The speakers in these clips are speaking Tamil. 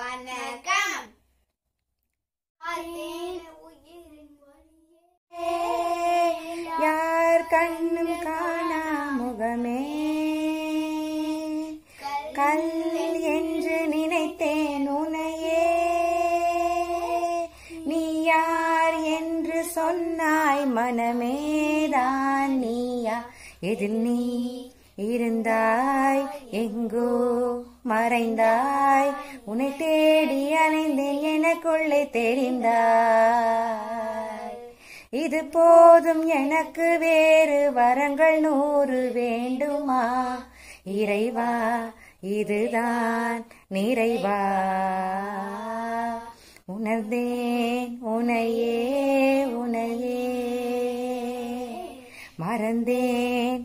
வணக்கம் யார் கண்ணும் காணா முகமே கல் என்று நினைத்தேன் உனையே நீ யார் என்று சொன்னாய் மனமேதான் நீயா எதில் நீ இருந்தாய் எங்கோ மறைந்தாய் உன்னை தேடி அலைந்தேன் எனக்குள்ளே தெரிந்தாய் இது போதும் எனக்கு வேறு வரங்கள் நூறு வேண்டுமா இறைவா இதுதான் நிறைவா உணர்ந்தேன் உனையே உனையே மறந்தேன்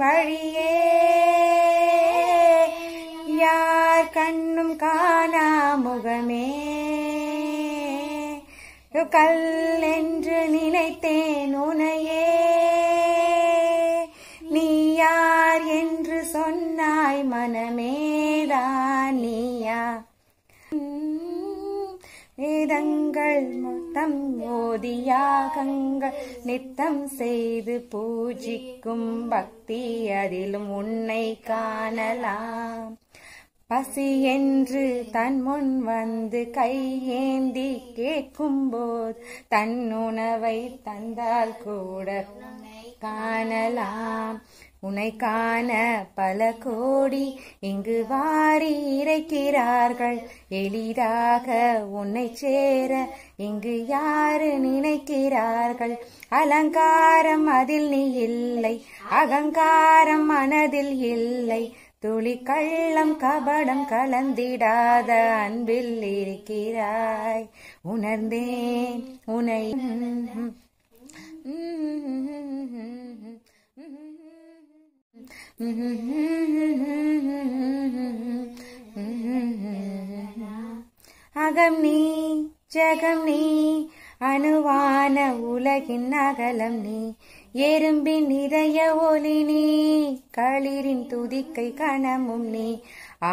வழியே யார் கண்ணும் காணா முகமே கல் என்று நினைத்தேன் வேதங்கள் மொத்தம் ஓதியாகங்கள் நித்தம் செய்து பூஜிக்கும் பக்தி அதிலும் உன்னை காணலாம் பசி என்று தன் முன் வந்து கையேந்தி கேட்கும் போது தன் உணவை தந்தால் கூட காணலாம் உனைக்கான பல கோடி இங்கு வாரி இறைக்கிறார்கள் எளிதாக உன்னை சேர இங்கு யாரு நினைக்கிறார்கள் அலங்காரம் அதில் நீ இல்லை அகங்காரம் மனதில் இல்லை துளி கள்ளம் கபடம் கலந்திடாத அன்பில் இருக்கிறாய் உணர்ந்தேன் உனை அகம் நீ ஜகம் நீ அணுவான உலகின் அகலம் நீ எறும்பின் நிறைய ஒளி நீ களிரின் துதிக்கை கணமும் நீ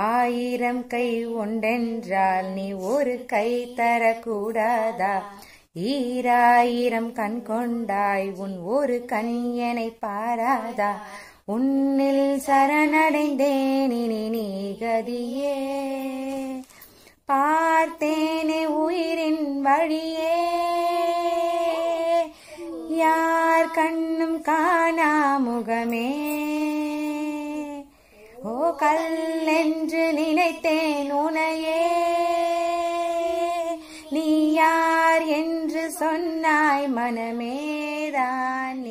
ஆயிரம் கை உண்டென்றால் நீ ஒரு கை தரக்கூடாதா ஈராயிரம் கண் கொண்டாய் உன் ஒரு கண் என பாராதா உன்னில் சரணடைந்தேனினி நீ கதியே பார்த்தேனே உயிரின் வழியே யார் கண்ணும் காணா முகமே ஓ கல்லென்று நினைத்தேன் உனையே நீ யார் என்று சொன்னாய் மனமேதான்